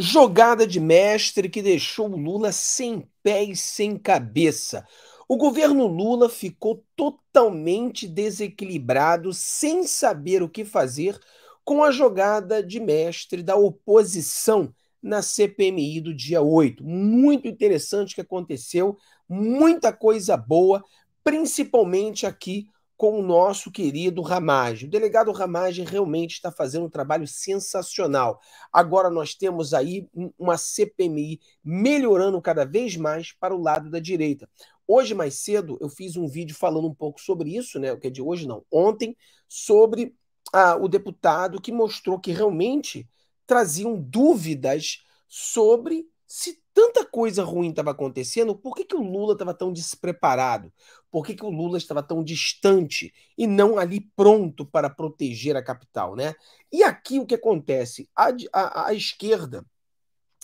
Jogada de mestre que deixou o Lula sem pé e sem cabeça. O governo Lula ficou totalmente desequilibrado, sem saber o que fazer com a jogada de mestre da oposição na CPMI do dia 8. Muito interessante o que aconteceu, muita coisa boa, principalmente aqui com o nosso querido Ramage. O delegado Ramage realmente está fazendo um trabalho sensacional. Agora nós temos aí uma CPMI melhorando cada vez mais para o lado da direita. Hoje mais cedo eu fiz um vídeo falando um pouco sobre isso, né? O que é de hoje não, ontem, sobre ah, o deputado que mostrou que realmente traziam dúvidas sobre se tanta coisa ruim estava acontecendo, por que, que o Lula estava tão despreparado? por que, que o Lula estava tão distante e não ali pronto para proteger a capital, né? E aqui o que acontece? A, a, a esquerda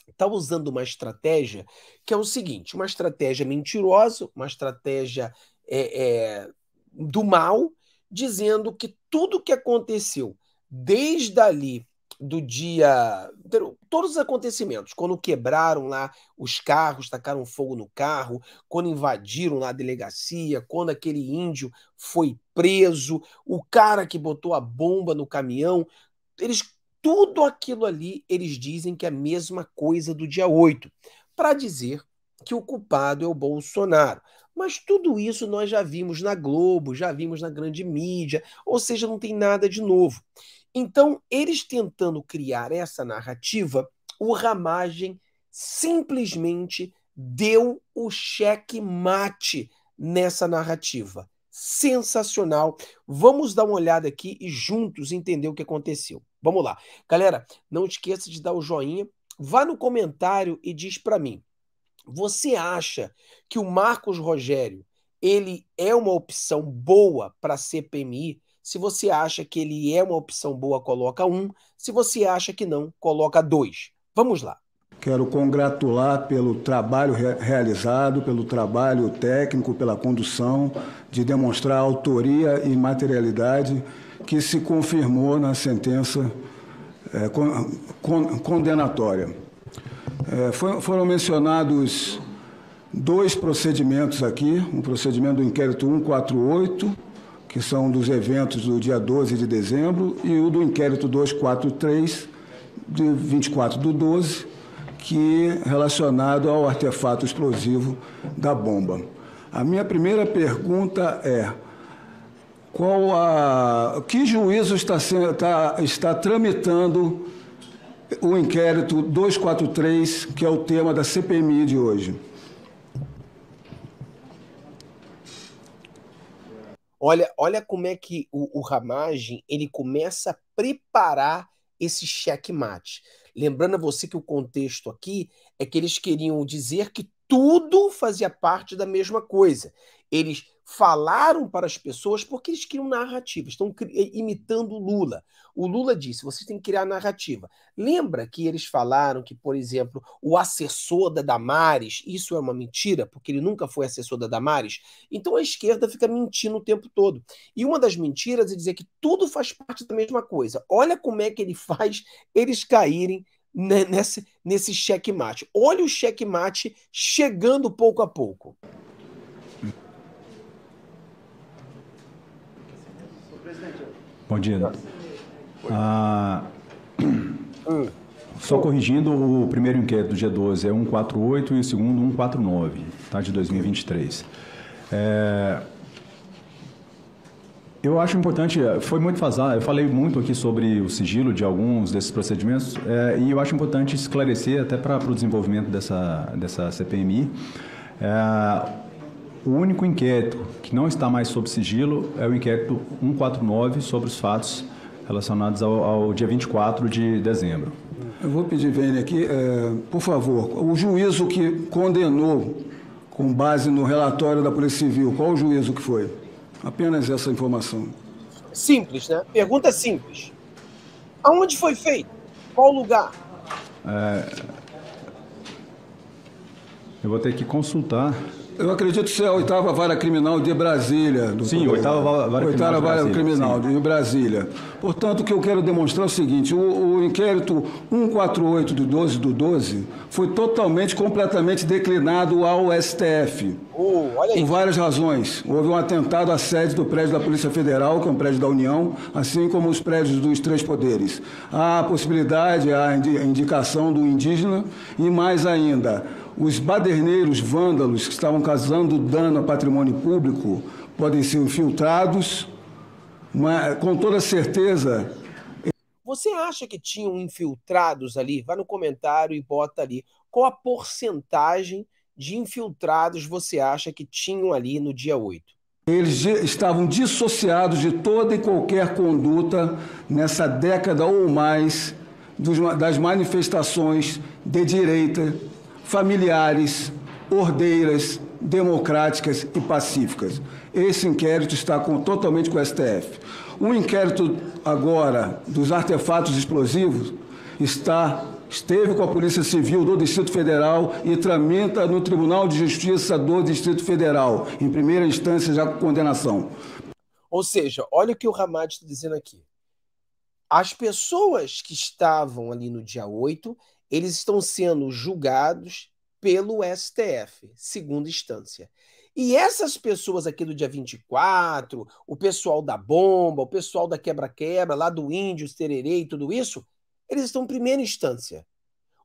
está usando uma estratégia que é o seguinte: uma estratégia mentirosa, uma estratégia é, é, do mal, dizendo que tudo que aconteceu desde ali do dia. Todos os acontecimentos, quando quebraram lá os carros, tacaram fogo no carro, quando invadiram lá a delegacia, quando aquele índio foi preso, o cara que botou a bomba no caminhão, eles. Tudo aquilo ali eles dizem que é a mesma coisa do dia 8, para dizer que o culpado é o Bolsonaro. Mas tudo isso nós já vimos na Globo, já vimos na grande mídia, ou seja, não tem nada de novo. Então, eles tentando criar essa narrativa, o Ramagem simplesmente deu o cheque mate nessa narrativa. Sensacional. Vamos dar uma olhada aqui e juntos entender o que aconteceu. Vamos lá. Galera, não esqueça de dar o joinha, vá no comentário e diz para mim: você acha que o Marcos Rogério ele é uma opção boa para CPMI? Se você acha que ele é uma opção boa, coloca um. Se você acha que não, coloca dois. Vamos lá. Quero congratular pelo trabalho re realizado, pelo trabalho técnico, pela condução, de demonstrar autoria e materialidade que se confirmou na sentença é, con con condenatória. É, foi, foram mencionados dois procedimentos aqui: um procedimento do inquérito 148 que são dos eventos do dia 12 de dezembro, e o do inquérito 243, de 24 do 12, que relacionado ao artefato explosivo da bomba. A minha primeira pergunta é: qual a, que juízo está, sendo, está, está tramitando o inquérito 243, que é o tema da CPMI de hoje? Olha, olha como é que o, o Ramagem ele começa a preparar esse checkmate. Lembrando a você que o contexto aqui é que eles queriam dizer que tudo fazia parte da mesma coisa. Eles falaram para as pessoas porque eles criam narrativa, estão imitando o Lula. O Lula disse: vocês têm que criar narrativa. Lembra que eles falaram que, por exemplo, o assessor da Damares, isso é uma mentira, porque ele nunca foi assessor da Damares? Então a esquerda fica mentindo o tempo todo. E uma das mentiras é dizer que tudo faz parte da mesma coisa. Olha como é que ele faz eles caírem nesse, nesse checkmate. Olha o checkmate chegando pouco a pouco. Bom dia. Ah, só corrigindo, o primeiro inquérito do dia 12 é 148 e o segundo 149, tá? De 2023. É, eu acho importante, foi muito fazado. eu falei muito aqui sobre o sigilo de alguns desses procedimentos, é, e eu acho importante esclarecer até para o desenvolvimento dessa, dessa CPMI. É, o único inquérito que não está mais sob sigilo é o inquérito 149 sobre os fatos relacionados ao, ao dia 24 de dezembro. Eu vou pedir, Vênia, aqui, é, por favor, o juízo que condenou com base no relatório da Polícia Civil, qual o juízo que foi? Apenas essa informação. Simples, né? Pergunta simples. Aonde foi feito? Qual lugar? É... Eu vou ter que consultar eu acredito ser é a oitava vara criminal de Brasília. Sim, oitava vara, oitava criminal, de, criminal de Brasília. Portanto, o que eu quero demonstrar é o seguinte: o, o inquérito 148 do 12 do 12 foi totalmente, completamente declinado ao STF. Uh, por várias razões. Houve um atentado à sede do prédio da Polícia Federal, que é um prédio da União, assim como os prédios dos três poderes. Há a possibilidade, a indicação do indígena e mais ainda os baderneiros vândalos que estavam causando dano a patrimônio público podem ser infiltrados, mas com toda certeza. Você acha que tinham infiltrados ali? Vá no comentário e bota ali qual a porcentagem de infiltrados você acha que tinham ali no dia 8? Eles estavam dissociados de toda e qualquer conduta nessa década ou mais das manifestações de direita familiares, ordeiras, democráticas e pacíficas. Esse inquérito está com, totalmente com o STF. Um inquérito agora dos artefatos explosivos está esteve com a Polícia Civil do Distrito Federal e tramita no Tribunal de Justiça do Distrito Federal, em primeira instância já com condenação. Ou seja, olha o que o Ramad está dizendo aqui. As pessoas que estavam ali no dia 8 eles estão sendo julgados pelo STF, segunda instância. E essas pessoas aqui do dia 24, o pessoal da bomba, o pessoal da quebra-quebra, lá do índio, tererê e tudo isso, eles estão em primeira instância.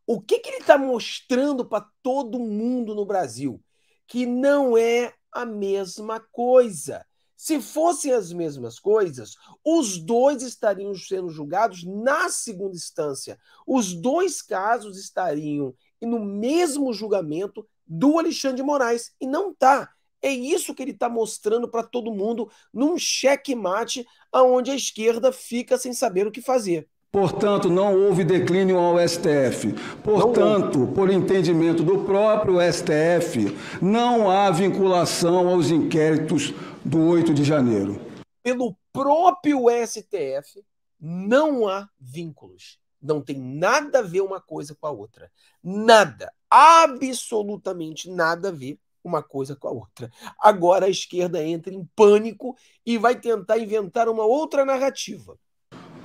O que, que ele está mostrando para todo mundo no Brasil? Que não é a mesma coisa. Se fossem as mesmas coisas, os dois estariam sendo julgados na segunda instância. Os dois casos estariam no mesmo julgamento do Alexandre de Moraes. E não está. É isso que ele está mostrando para todo mundo num xeque mate aonde a esquerda fica sem saber o que fazer. Portanto, não houve declínio ao STF. Portanto, por entendimento do próprio STF, não há vinculação aos inquéritos do 8 de janeiro. Pelo próprio STF, não há vínculos. Não tem nada a ver uma coisa com a outra. Nada, absolutamente nada a ver uma coisa com a outra. Agora a esquerda entra em pânico e vai tentar inventar uma outra narrativa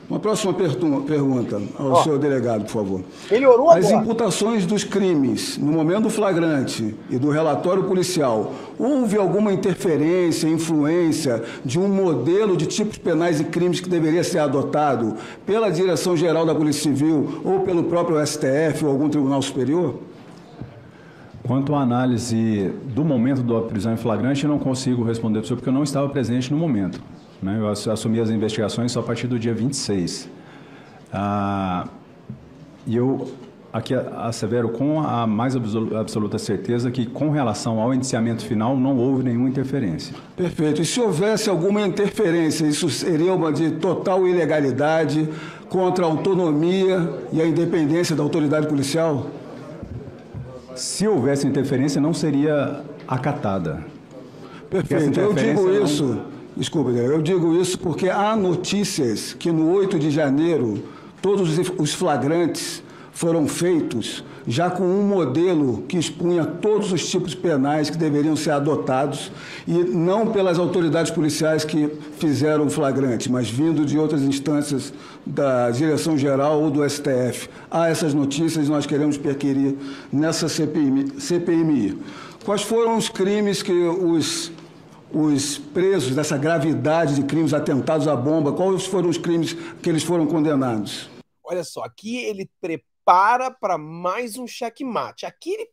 uma próxima pergunta ao Ó, senhor delegado, por favor. orou As agora. imputações dos crimes no momento do flagrante e do relatório policial, houve alguma interferência, influência de um modelo de tipos penais e crimes que deveria ser adotado pela Direção-Geral da Polícia Civil ou pelo próprio STF ou algum tribunal superior? Quanto à análise do momento da prisão em flagrante, eu não consigo responder para o senhor porque eu não estava presente no momento. Né? Eu assumi as investigações só a partir do dia 26. Ah, e eu aqui assevero com a mais absoluta certeza que, com relação ao indiciamento final, não houve nenhuma interferência. Perfeito. E se houvesse alguma interferência, isso seria uma de total ilegalidade contra a autonomia e a independência da autoridade policial? Se houvesse interferência, não seria acatada. Perfeito. Eu digo isso. Não Desculpa, eu digo isso porque há notícias que no 8 de janeiro todos os flagrantes foram feitos já com um modelo que expunha todos os tipos penais que deveriam ser adotados e não pelas autoridades policiais que fizeram o flagrante, mas vindo de outras instâncias da direção geral ou do STF. Há essas notícias nós queremos perquirir nessa CPMI. Quais foram os crimes que os os presos dessa gravidade de crimes atentados à bomba? Quais foram os crimes que eles foram condenados? Olha só, aqui ele prepara para mais um checkmate. Aqui ele.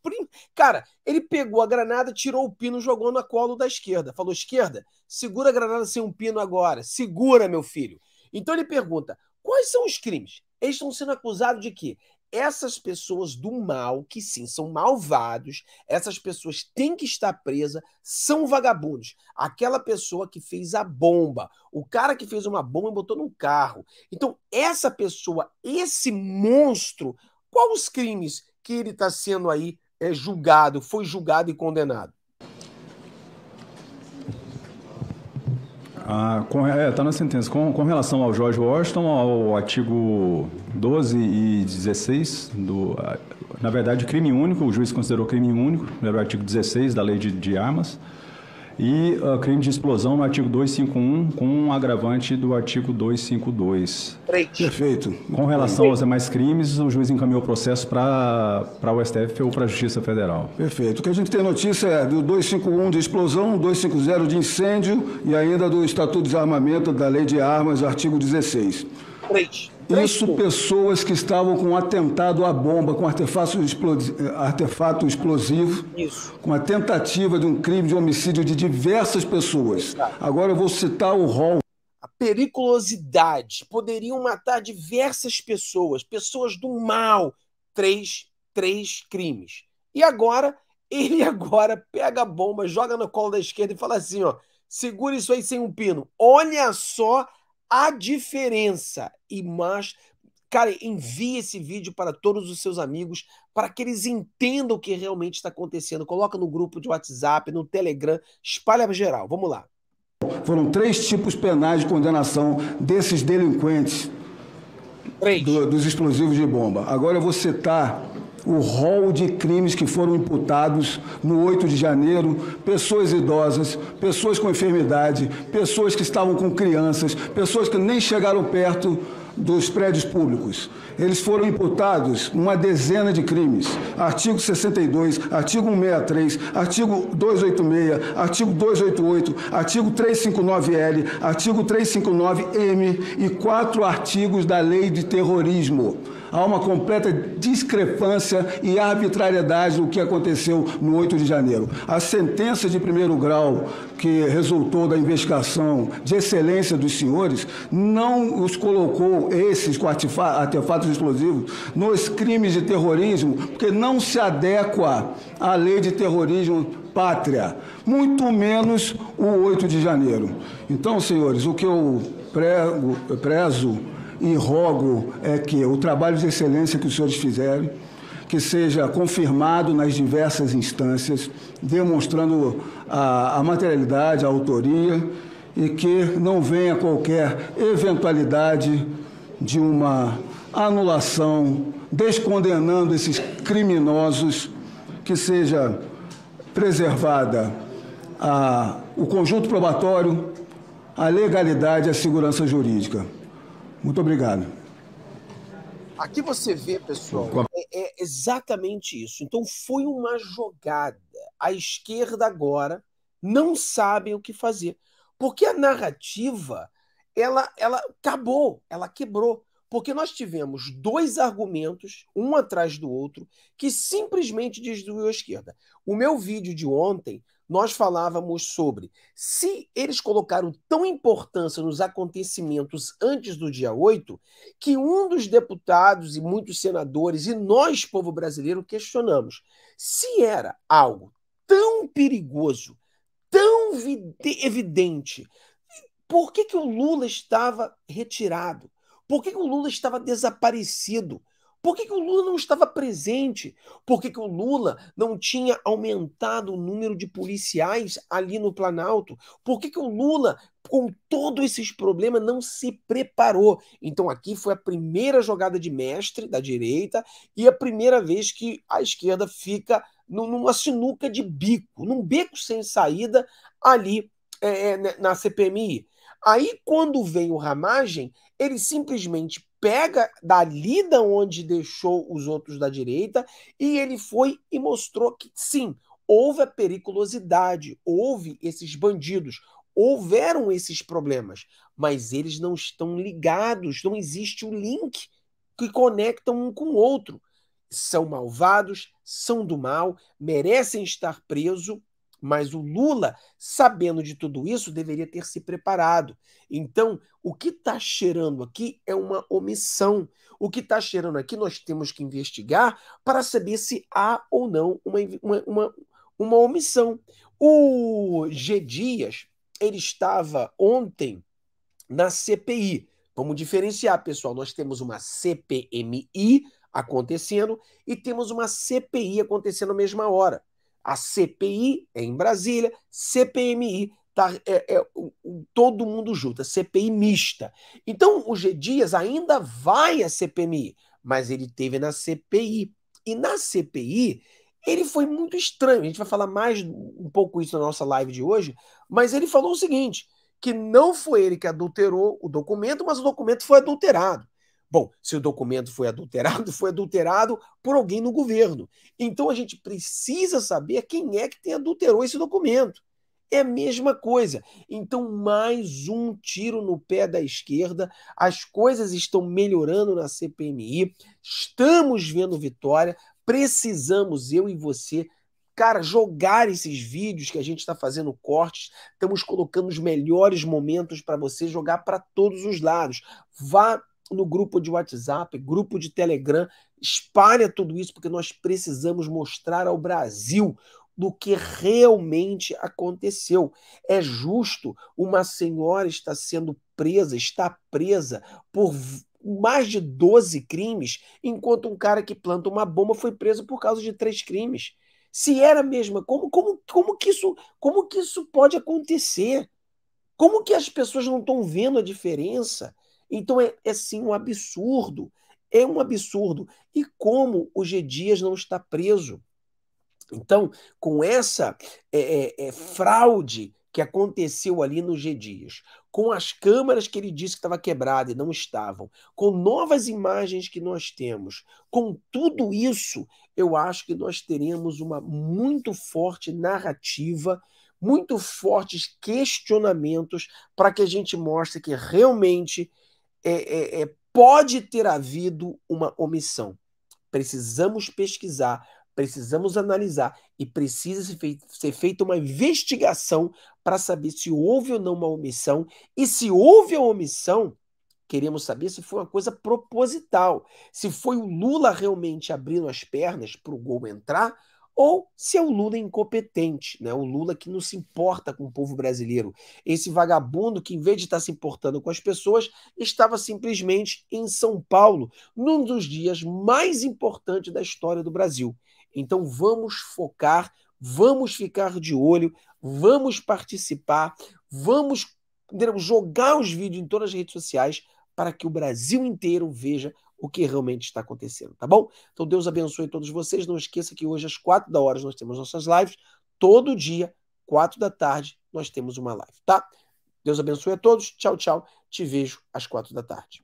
Cara, ele pegou a granada, tirou o pino, jogou na colo da esquerda. Falou: esquerda, segura a granada sem um pino agora. Segura, meu filho. Então ele pergunta: quais são os crimes? Eles estão sendo acusados de quê? essas pessoas do mal, que sim, são malvados, essas pessoas têm que estar presas, são vagabundos. Aquela pessoa que fez a bomba, o cara que fez uma bomba e botou no carro. Então, essa pessoa, esse monstro, quais os crimes que ele está sendo aí é, julgado, foi julgado e condenado? Ah, com, é, tá na sentença. Com, com relação ao George Washington, ao artigo 12 e 16 do... Na verdade, crime único, o juiz considerou crime único, era o artigo 16 da lei de, de armas, e uh, crime de explosão no artigo 251, com um agravante do artigo 252. Perfeito. Com relação aos demais crimes, o juiz encaminhou o processo para o STF ou para a Justiça Federal. Perfeito. O que a gente tem notícia é do 251 de explosão, 250 de incêndio e ainda do Estatuto de Desarmamento da Lei de Armas, artigo 16. Leite. Isso pessoas que estavam com um atentado à bomba, com artefato, explosi eh, artefato explosivo, Isso. com a tentativa de um crime de homicídio de diversas pessoas. Tá. Agora eu vou citar o rol. A periculosidade. Poderiam matar diversas pessoas, pessoas do mal. Três, três crimes. E agora, ele agora pega a bomba, joga no colo da esquerda e fala assim, ó, segura isso aí sem um pino. Olha só a diferença. E mais, cara, envie esse vídeo para todos os seus amigos, para que eles entendam o que realmente está acontecendo. Coloca no grupo de WhatsApp, no Telegram, espalha geral. Vamos lá. Foram três tipos penais de condenação desses delinquentes do, dos explosivos de bomba. Agora eu vou citar o rol de crimes que foram imputados no 8 de janeiro, pessoas idosas, pessoas com enfermidade, pessoas que estavam com crianças, pessoas que nem chegaram perto dos prédios públicos. Eles foram imputados uma dezena de crimes. Artigo 62, artigo 163, artigo 286, artigo 288, artigo 359L, artigo 359M e quatro artigos da Lei de Terrorismo há uma completa discrepância e arbitrariedade do que aconteceu no 8 de janeiro. A sentença de primeiro grau que resultou da investigação de excelência dos senhores não os colocou, esses artefatos explosivos, nos crimes de terrorismo, porque não se adequa à lei de terrorismo pátria, muito menos o 8 de janeiro. Então, senhores, o que eu prego, prezo e rogo é que o trabalho de excelência que os senhores fizeram, que seja confirmado nas diversas instâncias, demonstrando a, a materialidade, a autoria, e que não venha qualquer eventualidade de uma anulação, descondenando esses criminosos, que seja preservada a, o conjunto probatório, a legalidade e a segurança jurídica. Muito obrigado. Aqui você vê, pessoal, é, é exatamente isso. Então foi uma jogada. A esquerda agora não sabe o que fazer, porque a narrativa ela, ela acabou, ela quebrou. Porque nós tivemos dois argumentos, um atrás do outro, que simplesmente desviou a esquerda. O meu vídeo de ontem nós falávamos sobre se eles colocaram tão importância nos acontecimentos antes do dia 8, que um dos deputados e muitos senadores e nós, povo brasileiro, questionamos se era algo tão perigoso, tão evidente, por que, que o Lula estava retirado? Por que, que o Lula estava desaparecido? Por que, que o Lula não estava presente? Por que, que o Lula não tinha aumentado o número de policiais ali no Planalto? Por que, que o Lula, com todos esses problemas, não se preparou? Então, aqui foi a primeira jogada de mestre da direita e a primeira vez que a esquerda fica numa sinuca de bico, num beco sem saída ali é, na CPMI. Aí, quando vem o Ramagem, ele simplesmente pega da lida onde deixou os outros da direita e ele foi e mostrou que sim, houve a periculosidade, houve esses bandidos, houveram esses problemas, mas eles não estão ligados, não existe o um link que conecta um com o outro. São malvados, são do mal, merecem estar preso, mas o Lula, sabendo de tudo isso, deveria ter se preparado. Então, o que está cheirando aqui é uma omissão. O que está cheirando aqui nós temos que investigar para saber se há ou não uma, uma, uma, uma omissão. O G. Dias, ele estava ontem na CPI. Vamos diferenciar, pessoal. Nós temos uma CPMI acontecendo e temos uma CPI acontecendo à mesma hora. A CPI é em Brasília, CPMI tá, é, é, todo mundo junto, a é CPI mista. Então o G. Dias ainda vai à CPMI, mas ele teve na CPI. E na CPI ele foi muito estranho. A gente vai falar mais um pouco isso na nossa live de hoje, mas ele falou o seguinte: que não foi ele que adulterou o documento, mas o documento foi adulterado. Bom, se o documento foi adulterado, foi adulterado por alguém no governo. Então a gente precisa saber quem é que tem adulterou esse documento. É a mesma coisa. Então, mais um tiro no pé da esquerda. As coisas estão melhorando na CPMI. Estamos vendo vitória. Precisamos, eu e você, cara, jogar esses vídeos que a gente está fazendo cortes, estamos colocando os melhores momentos para você jogar para todos os lados. Vá no grupo de WhatsApp, grupo de Telegram, espalha tudo isso porque nós precisamos mostrar ao Brasil do que realmente aconteceu. É justo uma senhora estar sendo presa, está presa por mais de 12 crimes, enquanto um cara que planta uma bomba foi preso por causa de três crimes. Se era a mesma, como, como, como, que isso, como que isso pode acontecer? Como que as pessoas não estão vendo a diferença? Então é, é sim um absurdo. É um absurdo. E como o G. Dias não está preso? Então, com essa é, é, é fraude que aconteceu ali no G. Dias, com as câmeras que ele disse que estava quebrada e não estavam, com novas imagens que nós temos, com tudo isso, eu acho que nós teremos uma muito forte narrativa, muito fortes questionamentos para que a gente mostre que realmente é, é, é, pode ter havido uma omissão. Precisamos pesquisar, precisamos analisar e precisa ser feita uma investigação para saber se houve ou não uma omissão. E se houve a omissão, queremos saber se foi uma coisa proposital, se foi o Lula realmente abrindo as pernas para o gol entrar ou se é o Lula incompetente, né? o Lula que não se importa com o povo brasileiro, esse vagabundo que, em vez de estar se importando com as pessoas, estava simplesmente em São Paulo, num dos dias mais importantes da história do Brasil. Então vamos focar, vamos ficar de olho, vamos participar, vamos né, jogar os vídeos em todas as redes sociais para que o Brasil inteiro veja o que realmente está acontecendo, tá bom? Então Deus abençoe todos vocês. Não esqueça que hoje às quatro da hora nós temos nossas lives. Todo dia, quatro da tarde, nós temos uma live, tá? Deus abençoe a todos. Tchau, tchau. Te vejo às quatro da tarde.